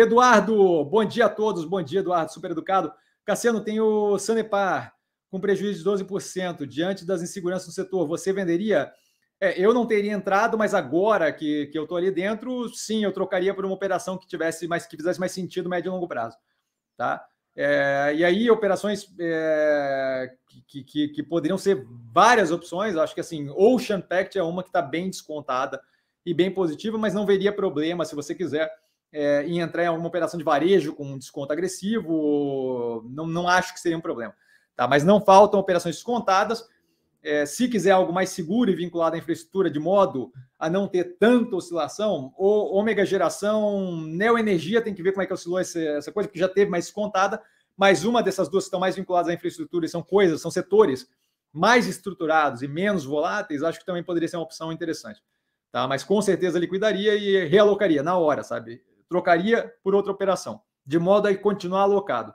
Eduardo, bom dia a todos. Bom dia, Eduardo, super educado. Cassiano, tem o Sanepar com prejuízo de 12%. Diante das inseguranças no setor, você venderia? É, eu não teria entrado, mas agora que, que eu estou ali dentro, sim, eu trocaria por uma operação que tivesse mais que fizesse mais sentido médio e longo prazo. Tá? É, e aí, operações é, que, que, que, poderiam ser várias opções, acho que assim, Ocean Pact é uma que está bem descontada e bem positiva, mas não veria problema se você quiser é, em entrar em alguma operação de varejo com um desconto agressivo, não, não acho que seria um problema. Tá? Mas não faltam operações descontadas. É, se quiser algo mais seguro e vinculado à infraestrutura, de modo a não ter tanta oscilação, ou ômega geração, neoenergia, tem que ver como é que oscilou essa, essa coisa, porque já teve mais descontada, mas uma dessas duas que estão mais vinculadas à infraestrutura e são coisas, são setores mais estruturados e menos voláteis, acho que também poderia ser uma opção interessante. Tá? Mas com certeza liquidaria e realocaria na hora, sabe? trocaria por outra operação, de modo a continuar alocado.